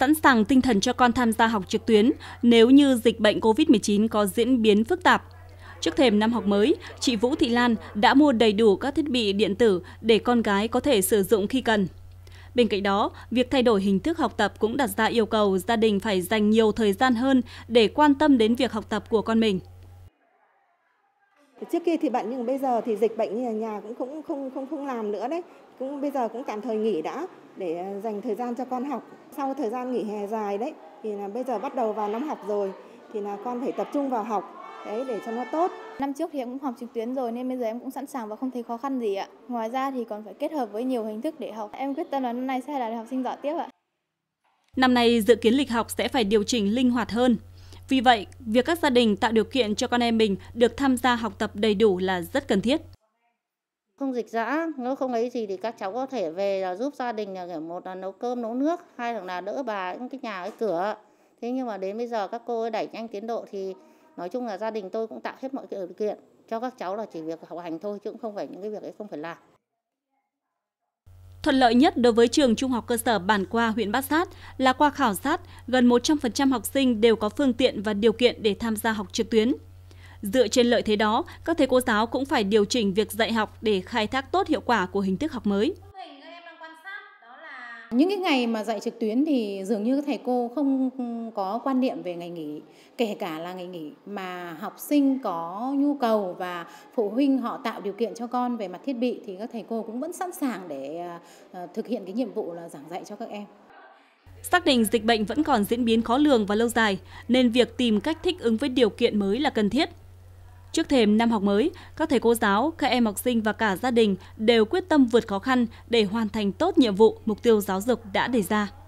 sẵn sàng tinh thần cho con tham gia học trực tuyến nếu như dịch bệnh COVID-19 có diễn biến phức tạp. Trước thềm năm học mới, chị Vũ Thị Lan đã mua đầy đủ các thiết bị điện tử để con gái có thể sử dụng khi cần. Bên cạnh đó, việc thay đổi hình thức học tập cũng đặt ra yêu cầu gia đình phải dành nhiều thời gian hơn để quan tâm đến việc học tập của con mình trước kia thì bệnh nhưng bây giờ thì dịch bệnh như là nhà cũng cũng không không không làm nữa đấy cũng bây giờ cũng tạm thời nghỉ đã để ờ, dành thời gian cho con học sau thời gian nghỉ hè dài đấy thì là bây giờ bắt đầu vào năm học rồi thì là con phải tập trung vào học đấy để cho nó tốt năm trước thì em cũng học trực tuyến rồi nên bây giờ em cũng sẵn sàng và không thấy khó khăn gì ạ ngoài ra thì còn phải kết hợp với nhiều hình thức để học em quyết tâm là năm nay sẽ là học sinh giỏi tiếp ạ Năm nay dự kiến lịch học sẽ phải điều chỉnh linh hoạt hơn, vì vậy, việc các gia đình tạo điều kiện cho con em mình được tham gia học tập đầy đủ là rất cần thiết. Không dịch dã, nếu không ấy gì thì các cháu có thể về là giúp gia đình là kiểu một là nấu cơm nấu nước, hai là đỡ bà cái nhà cái cửa. Thế nhưng mà đến bây giờ các cô đẩy nhanh tiến độ thì nói chung là gia đình tôi cũng tạo hết mọi điều kiện cho các cháu là chỉ việc học hành thôi chứ cũng không phải những cái việc ấy không phải làm. Thuận lợi nhất đối với trường Trung học cơ sở Bản Qua, huyện Bát Sát là qua khảo sát, gần 100% học sinh đều có phương tiện và điều kiện để tham gia học trực tuyến. Dựa trên lợi thế đó, các thầy cô giáo cũng phải điều chỉnh việc dạy học để khai thác tốt hiệu quả của hình thức học mới. Những cái ngày mà dạy trực tuyến thì dường như các thầy cô không có quan niệm về ngày nghỉ, kể cả là ngày nghỉ mà học sinh có nhu cầu và phụ huynh họ tạo điều kiện cho con về mặt thiết bị thì các thầy cô cũng vẫn sẵn sàng để ờ, thực hiện cái nhiệm vụ là giảng dạy cho các em. Xác định dịch bệnh vẫn còn diễn biến khó lường và lâu dài, nên việc tìm cách thích ứng với điều kiện mới là cần thiết – Trước thềm năm học mới, các thầy cô giáo, các em học sinh và cả gia đình đều quyết tâm vượt khó khăn để hoàn thành tốt nhiệm vụ mục tiêu giáo dục đã đề ra.